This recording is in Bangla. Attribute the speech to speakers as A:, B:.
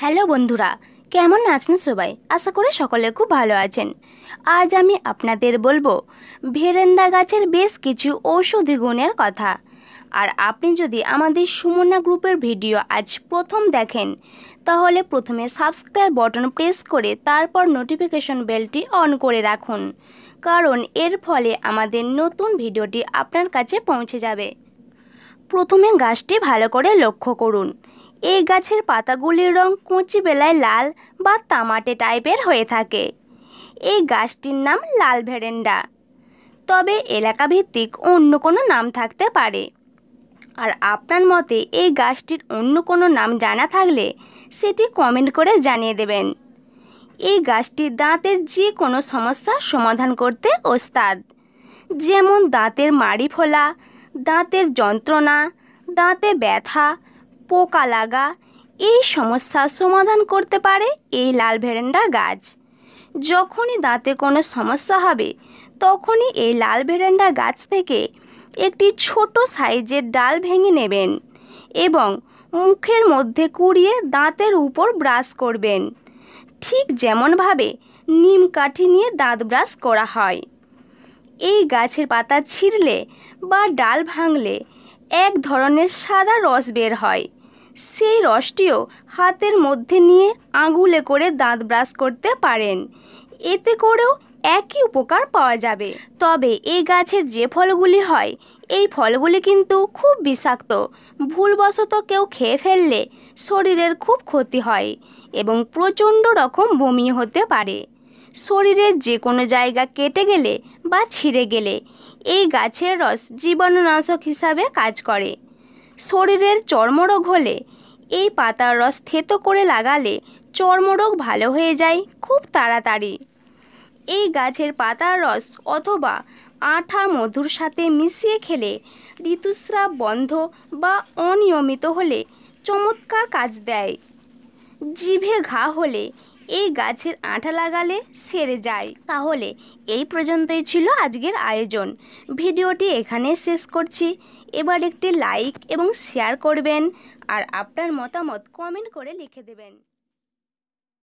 A: হ্যালো বন্ধুরা কেমন আছেন সবাই আশা করে সকলে খুব ভালো আছেন আজ আমি আপনাদের বলবো ভেরেন্ডা গাছের বেশ কিছু ঔষধি গুণের কথা আর আপনি যদি আমাদের সুমনা গ্রুপের ভিডিও আজ প্রথম দেখেন তাহলে প্রথমে সাবস্ক্রাইব বটন প্রেস করে তারপর নোটিফিকেশন বেলটি অন করে রাখুন কারণ এর ফলে আমাদের নতুন ভিডিওটি আপনার কাছে পৌঁছে যাবে প্রথমে গাছটি ভালো করে লক্ষ্য করুন এই গাছের পাতাগুলির রং কুঁচি বেলায় লাল বা তামাটে টাইপের হয়ে থাকে এই গাছটির নাম লাল ভেরেন্ডা তবে এলাকাভিত্তিক অন্য কোনো নাম থাকতে পারে আর আপনার মতে এই গাছটির অন্য কোনো নাম জানা থাকলে সেটি কমেন্ট করে জানিয়ে দেবেন এই গাছটি দাঁতের যে কোনো সমস্যার সমাধান করতে ওস্তাদ যেমন দাঁতের মাড়ি ফোলা দাঁতের যন্ত্রণা দাঁতে ব্যথা পোকা লাগা এই সমস্যার সমাধান করতে পারে এই লাল ভেরেন্ডা গাছ যখনই দাঁতে কোনো সমস্যা হবে তখনই এই লাল ভেরেন্ডা গাছ থেকে একটি ছোট সাইজের ডাল ভেঙে নেবেন এবং মুখের মধ্যে কুড়িয়ে দাঁতের উপর ব্রাশ করবেন ঠিক যেমনভাবে নিম কাঠি নিয়ে দাঁত ব্রাশ করা হয় এই গাছের পাতা ছিঁড়লে বা ডাল ভাঙলে এক ধরনের সাদা রস বের হয় সেই রসটিও হাতের মধ্যে নিয়ে আঙুলে করে দাঁত ব্রাশ করতে পারেন এতে করেও একই উপকার পাওয়া যাবে তবে এই গাছের যে ফলগুলি হয় এই ফলগুলি কিন্তু খুব বিষাক্ত ভুলবশত কেউ খেয়ে ফেললে শরীরের খুব ক্ষতি হয় এবং প্রচণ্ড রকম বমি হতে পারে শরীরের যে কোনো জায়গা কেটে গেলে বা ছিঁড়ে গেলে এই গাছের রস জীবাণুনাশক হিসাবে কাজ করে শরীরের চর্মরোগ হলে এই পাতার রস থেত করে লাগালে চর্মরোগ ভালো হয়ে যায় খুব তাড়াতাড়ি এই গাছের পাতার রস অথবা আঠা মধুর সাথে মিশিয়ে খেলে ঋতুস্রাব বন্ধ বা অনিয়মিত হলে চমৎকার কাজ দেয় জিভে ঘা হলে এই গাছের আঠা লাগালে সেরে যায় তাহলে এই পর্যন্তই ছিল আজকের আয়োজন ভিডিওটি এখানে শেষ করছি এবার একটি লাইক এবং শেয়ার করবেন আর আপনার মতামত কমেন্ট করে লিখে দেবেন